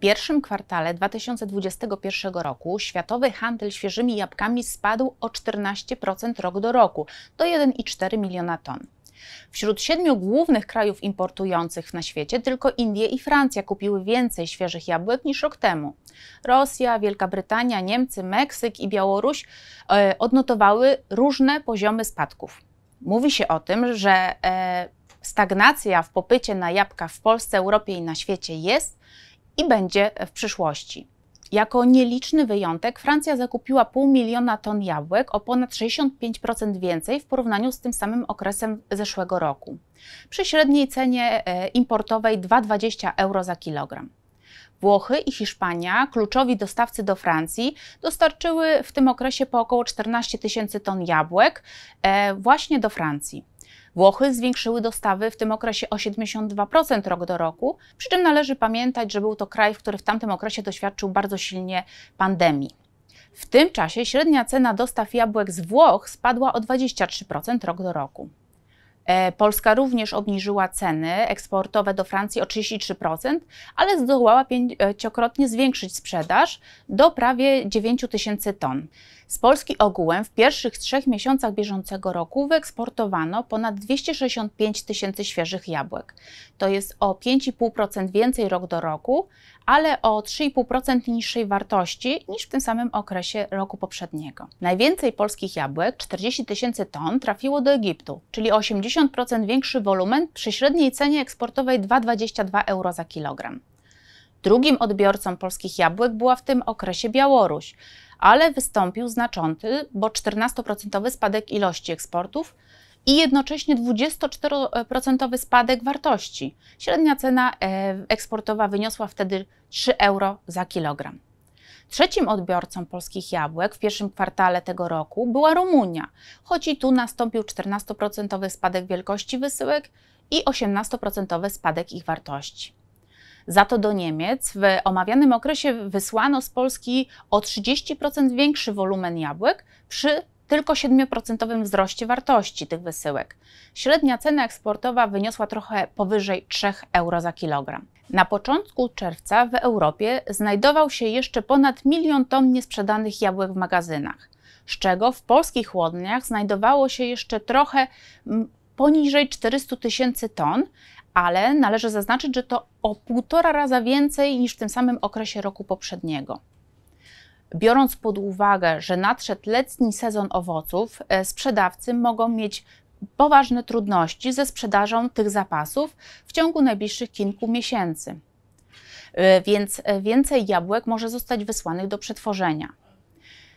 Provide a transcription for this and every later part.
pierwszym kwartale 2021 roku światowy handel świeżymi jabłkami spadł o 14% rok do roku do 1,4 miliona ton. Wśród siedmiu głównych krajów importujących na świecie tylko Indie i Francja kupiły więcej świeżych jabłek niż rok temu. Rosja, Wielka Brytania, Niemcy, Meksyk i Białoruś e, odnotowały różne poziomy spadków. Mówi się o tym, że e, stagnacja w popycie na jabłka w Polsce, Europie i na świecie jest, i będzie w przyszłości. Jako nieliczny wyjątek Francja zakupiła pół miliona ton jabłek, o ponad 65% więcej w porównaniu z tym samym okresem zeszłego roku. Przy średniej cenie e, importowej 2,20 euro za kilogram. Włochy i Hiszpania, kluczowi dostawcy do Francji, dostarczyły w tym okresie po około 14 tysięcy ton jabłek e, właśnie do Francji. Włochy zwiększyły dostawy w tym okresie o 72% rok do roku, przy czym należy pamiętać, że był to kraj, który w tamtym okresie doświadczył bardzo silnie pandemii. W tym czasie średnia cena dostaw jabłek z Włoch spadła o 23% rok do roku. E, Polska również obniżyła ceny eksportowe do Francji o 33%, ale zdołała pięciokrotnie zwiększyć sprzedaż do prawie 9 tysięcy ton. Z Polski ogółem w pierwszych trzech miesiącach bieżącego roku wyeksportowano ponad 265 tysięcy świeżych jabłek. To jest o 5,5% więcej rok do roku, ale o 3,5% niższej wartości niż w tym samym okresie roku poprzedniego. Najwięcej polskich jabłek, 40 tysięcy ton, trafiło do Egiptu, czyli 80 50% większy wolumen przy średniej cenie eksportowej 2,22 euro za kilogram. Drugim odbiorcą polskich jabłek była w tym okresie Białoruś, ale wystąpił znaczący, bo 14% spadek ilości eksportów i jednocześnie 24% spadek wartości. Średnia cena e, eksportowa wyniosła wtedy 3 euro za kilogram. Trzecim odbiorcą polskich jabłek w pierwszym kwartale tego roku była Rumunia, choć i tu nastąpił 14% spadek wielkości wysyłek i 18% spadek ich wartości. Za to do Niemiec w omawianym okresie wysłano z Polski o 30% większy wolumen jabłek przy tylko 7% wzroście wartości tych wysyłek. Średnia cena eksportowa wyniosła trochę powyżej 3 euro za kilogram. Na początku czerwca w Europie znajdował się jeszcze ponad milion ton niesprzedanych jabłek w magazynach, z czego w polskich chłodniach znajdowało się jeszcze trochę poniżej 400 tysięcy ton, ale należy zaznaczyć, że to o półtora raza więcej niż w tym samym okresie roku poprzedniego. Biorąc pod uwagę, że nadszedł letni sezon owoców, e, sprzedawcy mogą mieć poważne trudności ze sprzedażą tych zapasów w ciągu najbliższych kilku miesięcy. E, więc e, więcej jabłek może zostać wysłanych do przetworzenia.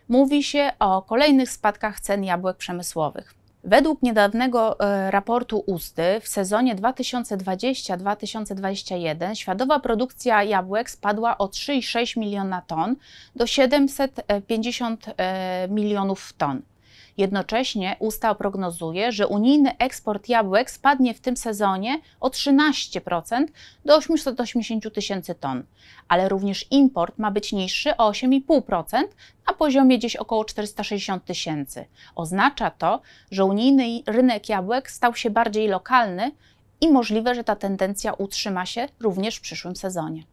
Mówi się o kolejnych spadkach cen jabłek przemysłowych. Według niedawnego e, raportu USTY w sezonie 2020-2021 światowa produkcja jabłek spadła o 3,6 miliona ton do 750 milionów ton. Jednocześnie Ustał prognozuje, że unijny eksport jabłek spadnie w tym sezonie o 13% do 880 tysięcy ton, ale również import ma być niższy o 8,5% na poziomie gdzieś około 460 tysięcy. Oznacza to, że unijny rynek jabłek stał się bardziej lokalny i możliwe, że ta tendencja utrzyma się również w przyszłym sezonie.